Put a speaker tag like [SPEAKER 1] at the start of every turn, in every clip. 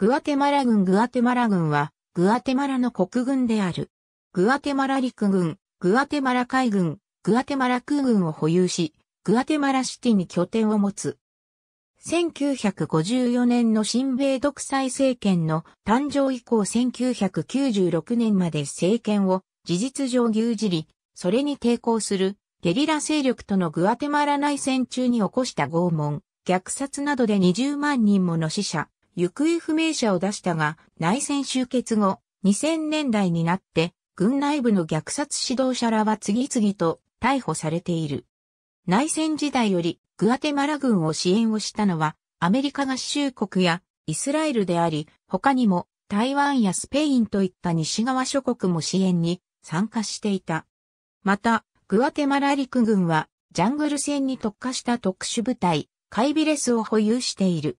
[SPEAKER 1] グアテマラ軍グアテマラ軍は、グアテマラの国軍である。グアテマラ陸軍、グアテマラ海軍、グアテマラ空軍を保有し、グアテマラシティに拠点を持つ。1954年の新米独裁政権の誕生以降1996年まで政権を事実上牛耳り、それに抵抗するゲリラ勢力とのグアテマラ内戦中に起こした拷問、虐殺などで20万人もの死者、行方不明者を出したが、内戦終結後、2000年代になって、軍内部の虐殺指導者らは次々と逮捕されている。内戦時代より、グアテマラ軍を支援をしたのは、アメリカ合衆国やイスラエルであり、他にも台湾やスペインといった西側諸国も支援に参加していた。また、グアテマラ陸軍はジャングル戦に特化した特殊部隊、カイビレスを保有している。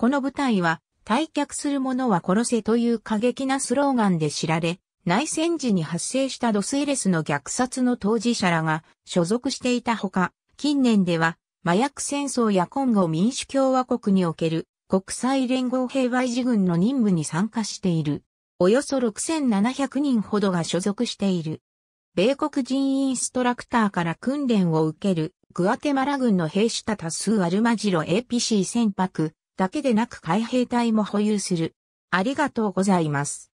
[SPEAKER 1] この部隊は、退却する者は殺せという過激なスローガンで知られ、内戦時に発生したドスエレスの虐殺の当事者らが所属していたほか、近年では麻薬戦争や今後民主共和国における国際連合平和維持軍の任務に参加している。およそ6700人ほどが所属している。米国人インストラクターから訓練を受けるグアテマラ軍の兵士た多数アルマジロ APC 船舶だけでなく海兵隊も保有する。ありがとうございます。